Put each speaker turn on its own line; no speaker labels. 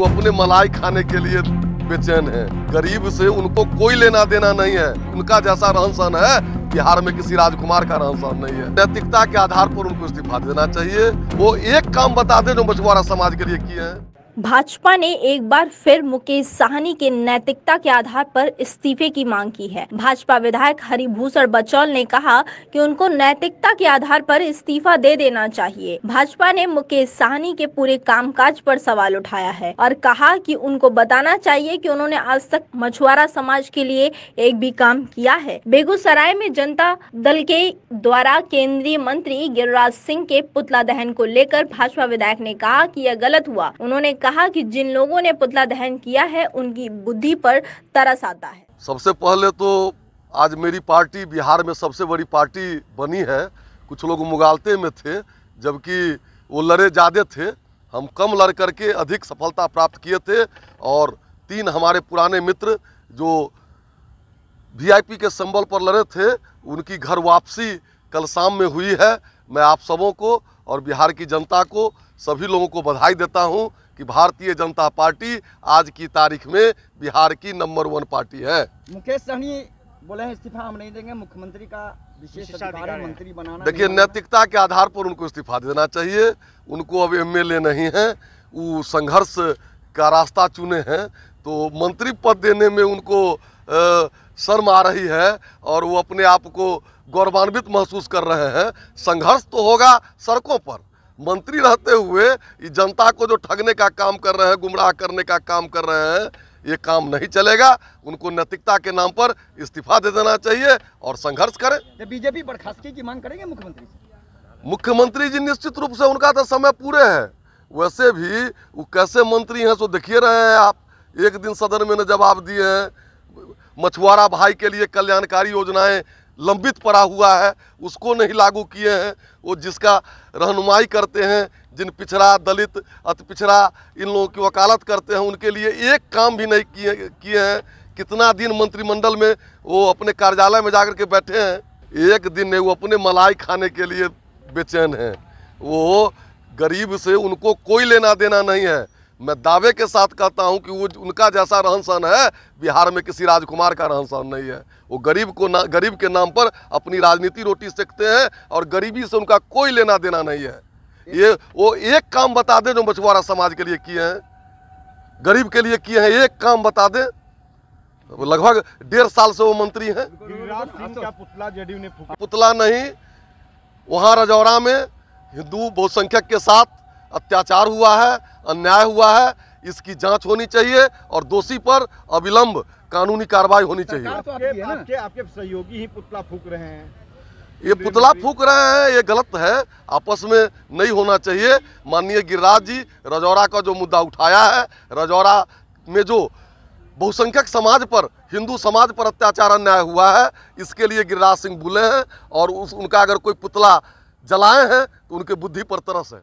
वो अपने मलाई खाने के लिए बेचैन है गरीब से उनको कोई लेना देना नहीं है उनका जैसा रहन सहन है बिहार में किसी राजकुमार का रहन सहन नहीं है नैतिकता के आधार पर उनको इस्तीफा देना चाहिए वो एक काम बता दे जो मछुआरा समाज के लिए किए हैं
भाजपा ने एक बार फिर मुकेश साहनी के नैतिकता के आधार पर इस्तीफे की मांग की है भाजपा विधायक हरिभूषण बचौल ने कहा कि उनको नैतिकता के आधार पर इस्तीफा दे देना चाहिए भाजपा ने मुकेश साहनी के पूरे कामकाज पर सवाल उठाया है और कहा कि उनको बताना चाहिए कि उन्होंने आज तक मछुआरा समाज के लिए एक भी काम किया है बेगूसराय में जनता दल के द्वारा केंद्रीय मंत्री गिरिराज सिंह के पुतला दहन को लेकर भाजपा विधायक ने कहा की यह गलत हुआ उन्होंने कहा कि जिन लोगों ने पुतला दहन किया है उनकी बुद्धि पर तरस आता
है सबसे पहले तो आज मेरी पार्टी बिहार में सबसे बड़ी पार्टी बनी है कुछ लोग मुगालते में थे जबकि वो लड़े ज़्यादा थे हम कम लड़ करके अधिक सफलता प्राप्त किए थे और तीन हमारे पुराने मित्र जो वीआईपी के संबल पर लड़े थे उनकी घर वापसी कल शाम में हुई है मैं आप सबों को और बिहार की जनता को सभी लोगों को बधाई देता हूँ कि भारतीय जनता पार्टी आज की तारीख में बिहार की नंबर वन पार्टी है मुकेश सहनी बोले हैं इस्तीफा हम नहीं देंगे मुख्यमंत्री का विशेष अधिकार है मंत्री बनाना देखिए नैतिकता के आधार पर उनको इस्तीफा देना चाहिए उनको अब एमएलए नहीं है वो संघर्ष का रास्ता चुने हैं तो मंत्री पद देने में उनको शर्म आ रही है और वो अपने आप को गौरवान्वित महसूस कर रहे हैं संघर्ष तो होगा सड़कों पर मंत्री रहते हुए जनता को जो ठगने का काम कर रहे हैं गुमराह करने का काम कर रहे हैं ये काम नहीं चलेगा उनको नैतिकता के नाम पर इस्तीफा दे देना चाहिए और संघर्ष करें तो बीजेपी बर्खास्ती की मांग करेंगे मुख्यमंत्री मुख्यमंत्री जी निश्चित रूप से उनका तो समय पूरे है वैसे भी वो कैसे मंत्री हैं सो देखिए रहे हैं आप एक दिन सदन में न जवाब दिए हैं मछुआरा भाई के लिए कल्याणकारी योजनाएं लंबित पड़ा हुआ है उसको नहीं लागू किए हैं वो जिसका रहनुमाई करते हैं जिन पिछड़ा दलित अति पिछड़ा इन लोगों की वकालत करते हैं उनके लिए एक काम भी नहीं किए किए हैं कितना दिन मंत्रिमंडल में वो अपने कार्यालय में जाकर के बैठे हैं एक दिन नहीं वो अपने मलाई खाने के लिए बेचैन हैं वो गरीब से उनको कोई लेना देना नहीं है मैं दावे के साथ कहता हूं कि वो उनका जैसा रहन सहन है बिहार में किसी राजकुमार का रहन सहन नहीं है वो गरीब को ना गरीब के नाम पर अपनी राजनीति रोटी सेकते हैं और गरीबी से उनका कोई लेना देना नहीं है ये वो एक काम बता दें जो मछुआरा समाज के लिए किए हैं गरीब के लिए किए हैं एक काम बता दें लगभग डेढ़ साल से वो मंत्री हैं पुतला ने पुतला नहीं वहाँ रजौरा में हिंदू बहुसंख्यक के साथ अत्याचार हुआ है अन्याय हुआ है इसकी जांच होनी चाहिए और दोषी पर अविलंब कानूनी कार्रवाई होनी चाहिए तो आपके, आपके, आपके सहयोगी ही पुतला फूक रहे हैं ये पुतला फूक रहे हैं ये गलत है आपस में नहीं होना चाहिए माननीय गिरिराज जी रजौरा का जो मुद्दा उठाया है रजौरा में जो बहुसंख्यक समाज पर हिंदू समाज पर अत्याचार अन्याय हुआ है इसके लिए गिरिराज सिंह बुले हैं और उस उनका अगर कोई पुतला जलाए हैं तो उनके बुद्धि पर तरस है